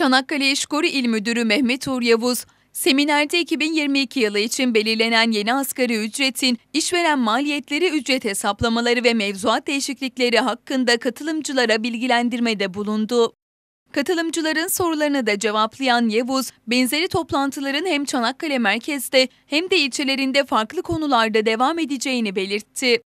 Çanakkale İşkoru İl Müdürü Mehmet Uğur Yavuz, Seminerde 2022 yılı için belirlenen yeni asgari ücretin, işveren maliyetleri, ücret hesaplamaları ve mevzuat değişiklikleri hakkında katılımcılara bilgilendirmede bulundu. Katılımcıların sorularını da cevaplayan Yavuz, benzeri toplantıların hem Çanakkale merkezde hem de ilçelerinde farklı konularda devam edeceğini belirtti.